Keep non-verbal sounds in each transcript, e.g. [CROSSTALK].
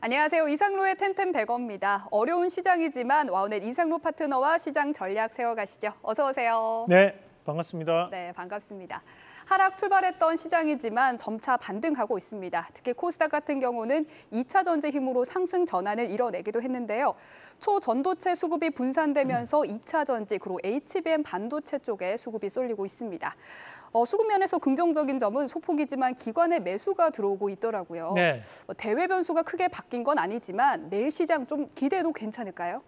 안녕하세요. 이상로의 텐텐 백어입니다. 어려운 시장이지만 와우넷 이상로 파트너와 시장 전략 세워가시죠. 어서 오세요. 네, 반갑습니다. 네, 반갑습니다. 하락 출발했던 시장이지만 점차 반등하고 있습니다. 특히 코스닥 같은 경우는 2차 전지 힘으로 상승 전환을 이뤄내기도 했는데요. 초전도체 수급이 분산되면서 2차 전지 그리고 HBM 반도체 쪽에 수급이 쏠리고 있습니다. 어, 수급 면에서 긍정적인 점은 소폭이지만 기관의 매수가 들어오고 있더라고요. 네. 뭐 대외 변수가 크게 바뀐 건 아니지만 내일 시장 좀 기대도 괜찮을까요?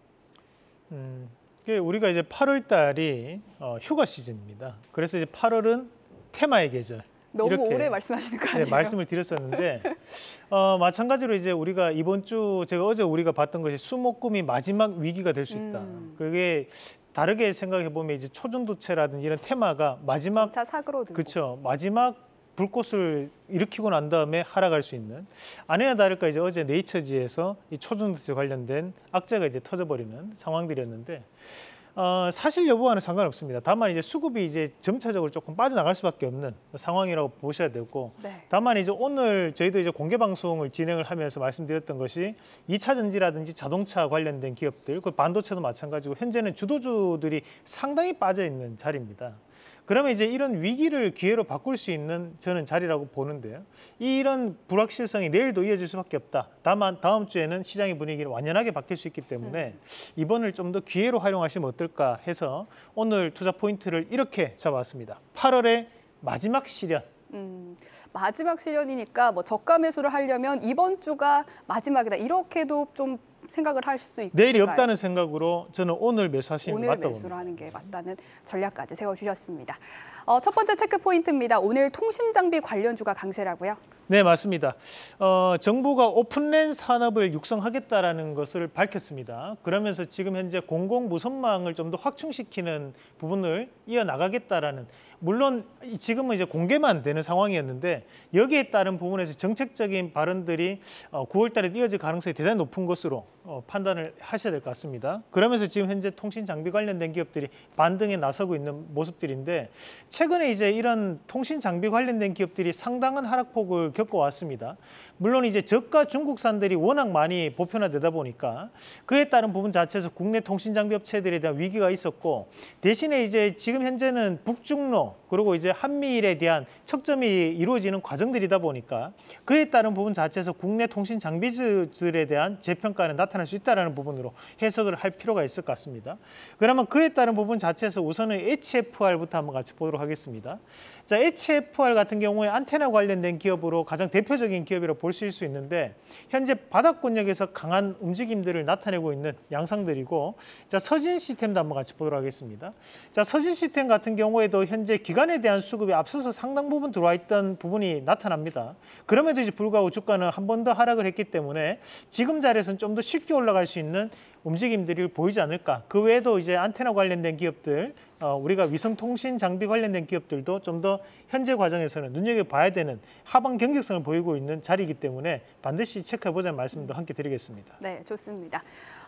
음, 우리가 이제 8월 달이 어, 휴가 시즌입니다. 그래서 이제 8월은 테마의 계절. 너무 이렇게 오래 말씀하시는 거 네, 아니에요? 네, 말씀을 드렸었는데 어, 마찬가지로 이제 우리가 이번 주 제가 어제 우리가 봤던 것이 수목금이 마지막 위기가 될 수 있다. 음. 그게 다르게 생각해 보면 이제 초중도체라든지 이런 테마가 마지막 그렇죠 마지막 불꽃을 일으키고 난 다음에 하락할 수 있는 아니나 다를까 이제 어제 네이처지에서 이 초중도체 관련된 악재가 이제 터져버리는 상황들이었는데 어, 사실 여부와는 상관없습니다. 다만 이제 수급이 이제 점차적으로 조금 빠져나갈 수밖에 없는 상황이라고 보셔야 되고 네. 다만 이제 오늘 저희도 이제 공개 방송을 진행을 하면서 말씀드렸던 것이 2차 전지라든지 자동차 관련된 기업들, 그 반도체도 마찬가지고 현재는 주도주들이 상당히 빠져 있는 자리입니다. 그러면 이제 이런 위기를 기회로 바꿀 수 있는 저는 자리라고 보는데요. 이런 불확실성이 내일도 이어질 수밖에 없다. 다만 다음 주에는 시장의 분위기를 완연하게 바뀔 수 있기 때문에 음. 이번을 좀 더 기회로 활용하시면 어떨까 해서 오늘 투자 포인트를 이렇게 잡아왔습니다. 8월의 마지막 시련. 음, 마지막 시련이니까 뭐 저가 매수를 하려면 이번 주가 마지막이다 이렇게도 좀 생각을 할 수 있을까요? 내일이 없다는 생각으로 저는 오늘 매수하시는 오늘 게 맞다고 매수로 하는 게 맞다는 전략까지 세워주셨습니다. 어, 첫 번째 체크 포인트입니다. 오늘 통신 장비 관련주가 강세라고요? 네, 맞습니다. 어, 정부가 오픈랜 산업을 육성하겠다라는 것을 밝혔습니다. 그러면서 지금 현재 공공 무선망을 좀 더 확충시키는 부분을 이어나가겠다라는 물론 지금은 이제 공개만 되는 상황이었는데 여기에 따른 부분에서 정책적인 발언들이 9월 어, 달에 이어질 가능성이 대단히 높은 것으로 어, 판단을 하셔야 될 것 같습니다. 그러면서 지금 현재 통신 장비 관련된 기업들이 반등에 나서고 있는 모습들인데 최근에 이제 이런 통신 장비 관련된 기업들이 상당한 하락폭을 겪어왔습니다. 물론 이제 저가 중국산들이 워낙 많이 보편화되다 보니까 그에 따른 부분 자체에서 국내 통신 장비 업체들에 대한 위기가 있었고 대신에 이제 지금 현재는 북중로 그리고 이제 한미일에 대한 척점이 이루어지는 과정들이다 보니까 그에 따른 부분 자체에서 국내 통신 장비들에 대한 재평가는 나타날 수 있다는 부분으로 해석을 할 필요가 있을 것 같습니다. 그러면 그에 따른 부분 자체에서 우선은 HFR부터 한번 같이 보도록 하겠습니다. 자, HFR 같은 경우에 안테나 관련된 기업으로 가장 대표적인 기업이라 고볼 수 있는데 현재 바닥권역에서 강한 움직임들을 나타내고 있는 양상들이고 자, 서진 시스템도 한번 같이 보도록 하겠습니다. 자, 서진 시스템 같은 경우에도 현재 기간에 대한 수급이 앞서서 상당 부분 들어와 있던 부분이 나타납니다. 그럼에도 이제 불구하고 주가는 한 번 더 하락을 했기 때문에 지금 자리에서는 좀 더 쉽게 올라갈 수 있는 움직임들이 보이지 않을까. 그 외에도 이제 안테나 관련된 기업들 어, 우리가 위성통신 장비 관련된 기업들도 좀 더 현재 과정에서는 눈여겨봐야 되는 하방 경직성을 보이고 있는 자리이기 때문에 반드시 체크해보자는 말씀도 함께 드리겠습니다. 네, 좋습니다.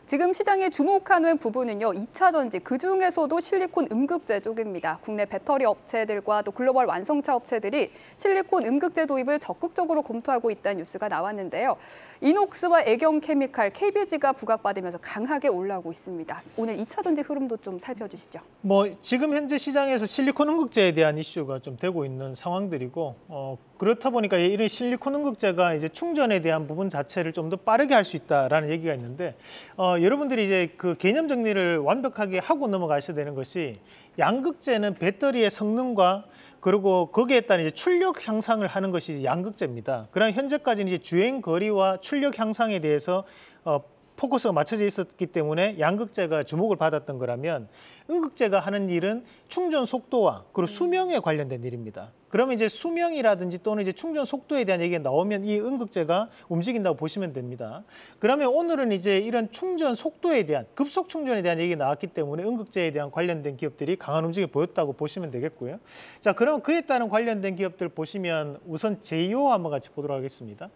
지금 시장에 주목하는 부분은요. 2차 전지, 그중에서도 실리콘 음극재 쪽입니다. 국내 배터리 업체들과 또 글로벌 완성차 업체들이 실리콘 음극재 도입을 적극적으로 검토하고 있다는 뉴스가 나왔는데요. 이녹스와 애경케미칼, KBG가 부각받으면서 강하게 올라오고 있습니다. 오늘 2차 전지 흐름도 좀 살펴주시죠. 뭐 지금 현재 시장에서 실리콘 응급제에 대한 이슈가 좀 되고 있는 상황들이고 어, 그렇다 보니까 이런 실리콘 응급제가 이제 충전에 대한 부분 자체를 좀 더 빠르게 할 수 있다라는 얘기가 있는데 어, 여러분들이 이제 그 개념 정리를 완벽하게 하고 넘어가셔야 되는 것이 양극제는 배터리의 성능과 그리고 거기에 따른 이제 출력 향상을 하는 것이 양극제입니다그러나 현재까지는 이제 주행 거리와 출력 향상에 대해서 어, 포커스가 맞춰져 있었기 때문에 양극재가 주목을 받았던 거라면 음극재가 하는 일은 충전 속도와 그리고 음. 수명에 관련된 일입니다. 그러면 이제 수명이라든지 또는 이제 충전 속도에 대한 얘기가 나오면 이 응급제가 움직인다고 보시면 됩니다. 그러면 오늘은 이제 이런 충전 속도에 대한 급속 충전에 대한 얘기가 나왔기 때문에 응급제에 대한 관련된 기업들이 강한 움직임을 보였다고 보시면 되겠고요. 자, 그럼 그에 따른 관련된 기업들 보시면 우선 JO 한번 같이 보도록 하겠습니다.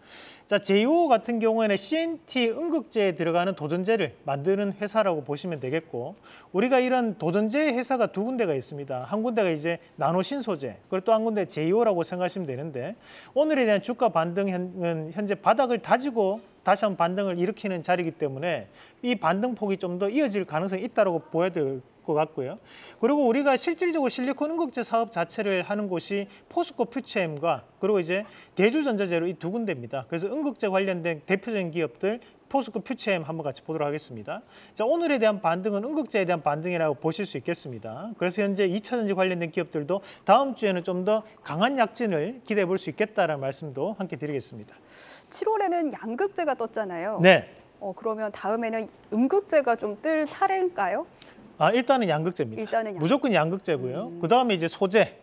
자, JO 같은 경우에는 CNT 응급제에 들어가는 도전제를 만드는 회사라고 보시면 되겠고 우리가 이런 도전제 회사가 두 군데가 있습니다. 한 군데가 이제 나노 신소재, 그리고 또 한 군데 제이오라고 생각하시면 되는데 오늘에 대한 주가 반등은 현재 바닥을 다지고 다시 한번 반등을 일으키는 자리이기 때문에 이 반등폭이 좀 더 이어질 가능성이 있다고 보여야 될것 같고요. 그리고 우리가 실질적으로 실리콘 응급제 사업 자체를 하는 곳이 포스코 퓨처엠과 그리고 이제 대주전자재로 이 두 군데입니다. 그래서 응급제 관련된 대표적인 기업들 포스코 퓨처엠 한번 같이 보도록 하겠습니다. 자, 오늘에 대한 반등은 응급제에 대한 반등이라고 보실 수 있겠습니다. 그래서 현재 2차전지 관련된 기업들도 다음 주에는 좀 더 강한 약진을 기대해 볼 수 있겠다라는 말씀도 함께 드리겠습니다. 7월에는 양극제가 떴잖아요. 네. 어, 그러면 다음에는 음극제가 좀뜰차례일까요 아, 일단은 양극재입니다. 일단은 양극재. 무조건 양극재고요. 음. 그 다음에 이제 소재.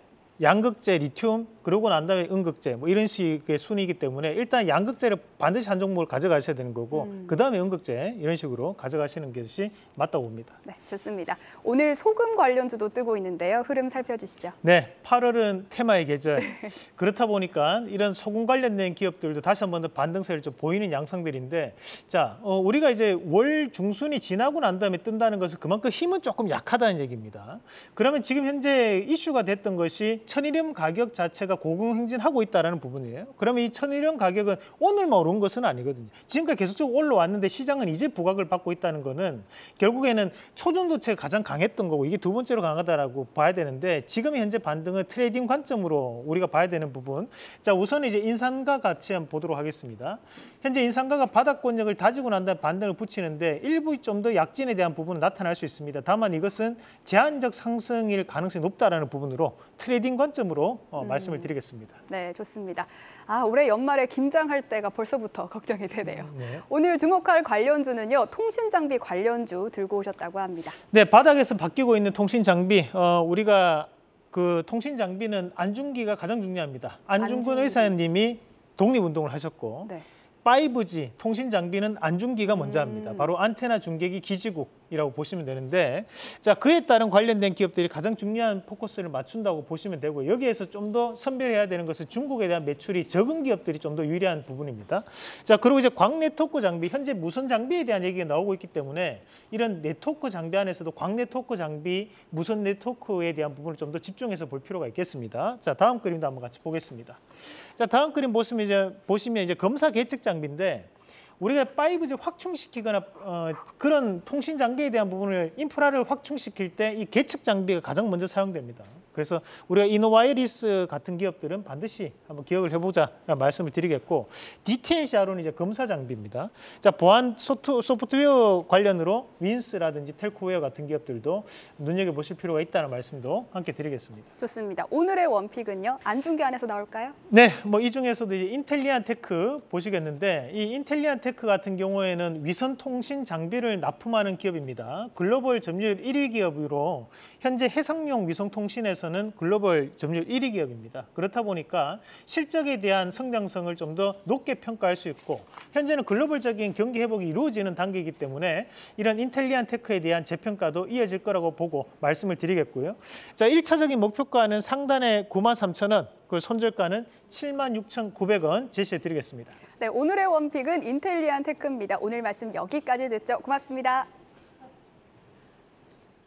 양극재 리튬 그러고 난 다음에 음극재 뭐 이런 식의 순이기 때문에 일단 양극재를 반드시 한 종목을 가져가셔야 되는 거고 음. 그 다음에 음극재 이런 식으로 가져가시는 것이 맞다고 봅니다. 네, 좋습니다. 오늘 소금 관련주도 뜨고 있는데요. 흐름 살펴주시죠. 네, 8월은 테마의 계절. [LAUGHS] 그렇다 보니까 이런 소금 관련된 기업들도 다시 한 번 더 반등세를 좀 보이는 양상들인데 자, 어, 우리가 이제 월 중순이 지나고 난 다음에 뜬다는 것은 그만큼 힘은 조금 약하다는 얘기입니다. 그러면 지금 현재 이슈가 됐던 것이 천일염 가격 자체가 고공행진하고 있다는 부분이에요. 그러면 이 천일염 가격은 오늘만 뭐 오른 것은 아니거든요. 지금까지 계속적으로 올라왔는데 시장은 이제 부각을 받고 있다는 거는 결국에는 초중도체가 가장 강했던 거고 이게 두 번째로 강하다라고 봐야 되는데 지금 현재 반등은 트레이딩 관점으로 우리가 봐야 되는 부분. 자 우선 이제 인상과 같이 한번 보도록 하겠습니다. 현재 인상가가 바닥권력을 다지고 난 다음 에 반등을 붙이는데 일부 좀 더 약진에 대한 부분은 나타날 수 있습니다. 다만 이것은 제한적 상승일 가능성이 높다라는 부분으로 트레이딩 관점으로 어, 음. 말씀을 드리겠습니다. 네, 좋습니다. 아, 올해 연말에 김장할 때가 벌써부터 [LAUGHS] 걱정이 되네요. 음, 네. 오늘 주목할 관련주는요, 통신장비 관련주 들고 오셨다고 합니다. 네, 바닥에서 바뀌고 있는 통신장비, 어, 우리가 그 통신장비는 안중기가 가장 중요합니다. 안중근 안중기. 의사님이 독립운동을 하셨고, 네. 5G 통신장비는 안중기가 먼저 합니다. 음. 바로 안테나 중계기 기지국 이라고 보시면 되는데 자 그에 따른 관련된 기업들이 가장 중요한 포커스를 맞춘다고 보시면 되고 여기에서 좀 더 선별해야 되는 것은 중국에 대한 매출이 적은 기업들이 좀 더 유리한 부분입니다. 자 그리고 이제 광 네트워크 장비 현재 무선 장비에 대한 얘기가 나오고 있기 때문에 이런 네트워크 장비 안에서도 광 네트워크 장비 무선 네트워크에 대한 부분을 좀 더 집중해서 볼 필요가 있겠습니다. 자 다음 그림도 한번 같이 보겠습니다. 자 다음 그림 보시면 이제 보시면 이제 검사 계측 장비인데 우리가 5G 확충시키거나 어, 그런 통신 장비에 대한 부분을 인프라를 확충시킬 때 이 계측 장비가 가장 먼저 사용됩니다. 그래서 우리가 이노와이리스 같은 기업들은 반드시 한번 기억을 해보자 말씀을 드리겠고 DTNCR은 이제 검사 장비입니다. 자 보안 소트, 소프트웨어 관련으로 윈스라든지 텔코웨어 같은 기업들도 눈여겨보실 필요가 있다는 말씀도 함께 드리겠습니다. 좋습니다. 오늘의 원픽은요. 안중계 안에서 나올까요? 네. 뭐 이 중에서도 이제 인텔리안 테크 보시겠는데 이 인텔리안 테크 같은 경우에는 위선 통신 장비를 납품하는 기업입니다. 글로벌 점유율 1위 기업으로 현재 해상용 위성 통신에서 기에서는 글로벌 점유율 1위 기업입니다. 그렇다 보니까 실적에 대한 성장성을 좀 더 높게 평가할 수 있고 현재는 글로벌적인 경기 회복이 이루어지는 단계이기 때문에 이런 인텔리안 테크에 대한 재평가도 이어질 거라고 보고 말씀을 드리겠고요. 자, 1차적인 목표가는 상단에 9 3 0 0 0 원, 그 손절가는 76,900원 제시해 드리겠습니다. 네, 오늘의 원픽은 인텔리안 테크입니다. 오늘 말씀 여기까지 듣죠. 고맙습니다.